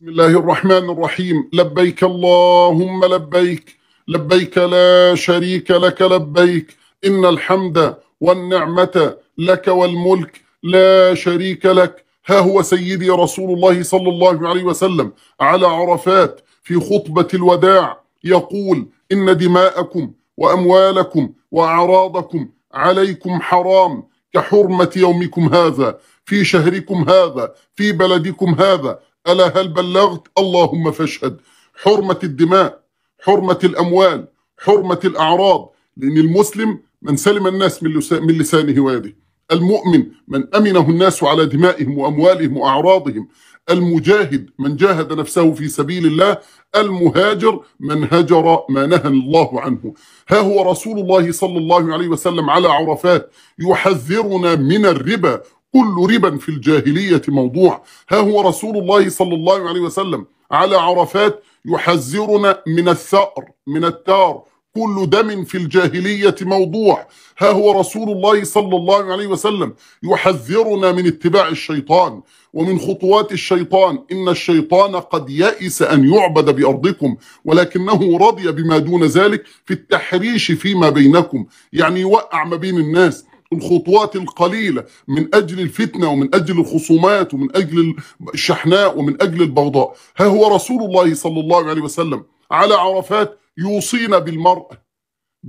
بسم الله الرحمن الرحيم لبيك اللهم لبيك لبيك لا شريك لك لبيك إن الحمد والنعمة لك والملك لا شريك لك ها هو سيدي رسول الله صلى الله عليه وسلم على عرفات في خطبة الوداع يقول إن دماءكم وأموالكم وأعراضكم عليكم حرام كحرمة يومكم هذا في شهركم هذا في بلدكم هذا ألا هل بلغت اللهم فاشهد حرمة الدماء حرمة الأموال حرمة الأعراض لأن المسلم من سلم الناس من لسانه ويده المؤمن من أمنه الناس على دمائهم وأموالهم وأعراضهم المجاهد من جاهد نفسه في سبيل الله المهاجر من هجر ما نهى الله عنه ها هو رسول الله صلى الله عليه وسلم على عرفات يحذرنا من الربا كل ربا في الجاهلية موضوع ها هو رسول الله صلى الله عليه وسلم على عرفات يحذرنا من الثأر من التار كل دم في الجاهلية موضوع ها هو رسول الله صلى الله عليه وسلم يحذرنا من اتباع الشيطان ومن خطوات الشيطان إن الشيطان قد يئس أن يعبد بأرضكم ولكنه رضي بما دون ذلك في التحريش فيما بينكم يعني يوقع ما بين الناس الخطوات القليله من اجل الفتنه ومن اجل الخصومات ومن اجل الشحناء ومن اجل البغضاء ها هو رسول الله صلى الله عليه وسلم على عرفات يوصينا بالمرأة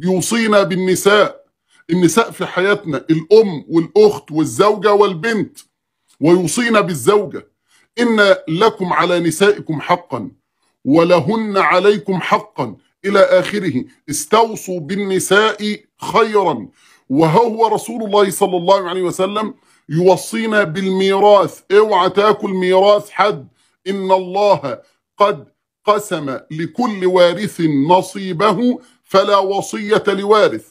يوصينا بالنساء النساء في حياتنا الأم والأخت والزوجة والبنت ويوصينا بالزوجة إن لكم على نسائكم حقا ولهن عليكم حقا إلى آخره استوصوا بالنساء خيرا وهو رسول الله صلى الله عليه وسلم يوصينا بالميراث اوعى إيه تاكل ميراث حد ان الله قد قسم لكل وارث نصيبه فلا وصيه لوارث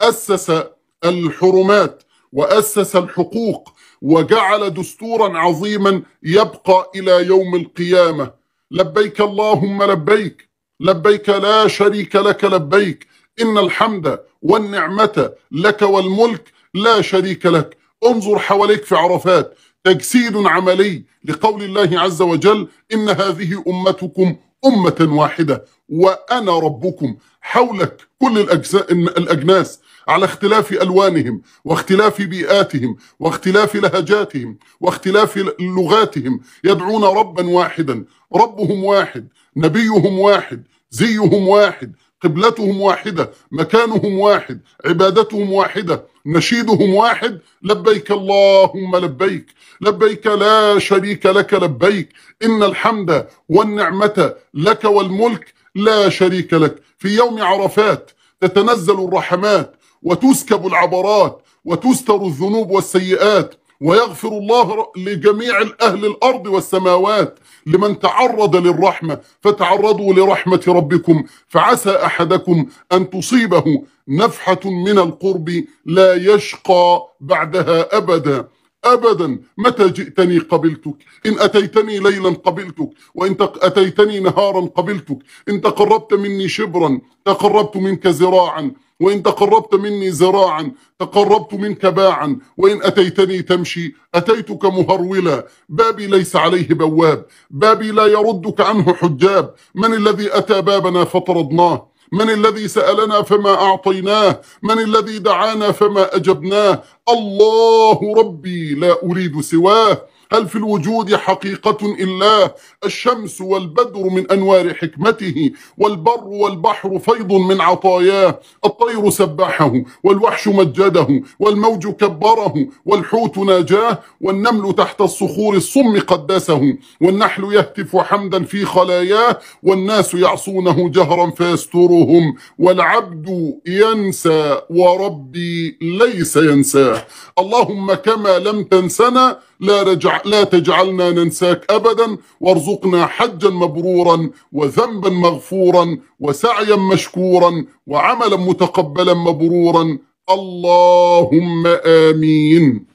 اسس الحرمات واسس الحقوق وجعل دستورا عظيما يبقى الى يوم القيامه لبيك اللهم لبيك لبيك لا شريك لك لبيك إن الحمد والنعمة لك والملك لا شريك لك انظر حواليك في عرفات تجسيد عملي لقول الله عز وجل إن هذه أمتكم أمة واحدة وأنا ربكم حولك كل الأجزاء الأجناس على اختلاف ألوانهم واختلاف بيئاتهم واختلاف لهجاتهم واختلاف لغاتهم يدعون ربا واحدا ربهم واحد نبيهم واحد زيهم واحد قبلتهم واحدة مكانهم واحد عبادتهم واحدة نشيدهم واحد لبيك اللهم لبيك لبيك لا شريك لك لبيك إن الحمد والنعمة لك والملك لا شريك لك في يوم عرفات تتنزل الرحمات وتسكب العبرات وتستر الذنوب والسيئات ويغفر الله لجميع أهل الأرض والسماوات لمن تعرض للرحمة فتعرضوا لرحمة ربكم فعسى أحدكم أن تصيبه نفحة من القرب لا يشقى بعدها أبدا أبدا متى جئتني قبلتك إن أتيتني ليلا قبلتك وإن أتيتني نهارا قبلتك إن تقربت مني شبرا تقربت منك زراعا وإن تقربت مني ذراعا تقربت منك باعا وإن أتيتني تمشي أتيتك مهرولا بابي ليس عليه بواب بابي لا يردك عنه حجاب من الذي أتى بابنا فطردناه من الذي سألنا فما أعطيناه من الذي دعانا فما أجبناه الله ربي لا أريد سواه هل في الوجود حقيقة إلا الشمس والبدر من أنوار حكمته والبر والبحر فيض من عطاياه الطير سبحه والوحش مجده والموج كبره والحوت ناجاه والنمل تحت الصخور الصم قدسه والنحل يهتف حمدا في خلاياه والناس يعصونه جهرا فيسترهم والعبد ينسى وربي ليس ينساه اللهم كما لم تنسنا لا رجع لا تجعلنا ننساك ابدا وارزقنا حجا مبرورا وذنبا مغفورا وسعيا مشكورا وعملا متقبلا مبرورا اللهم امين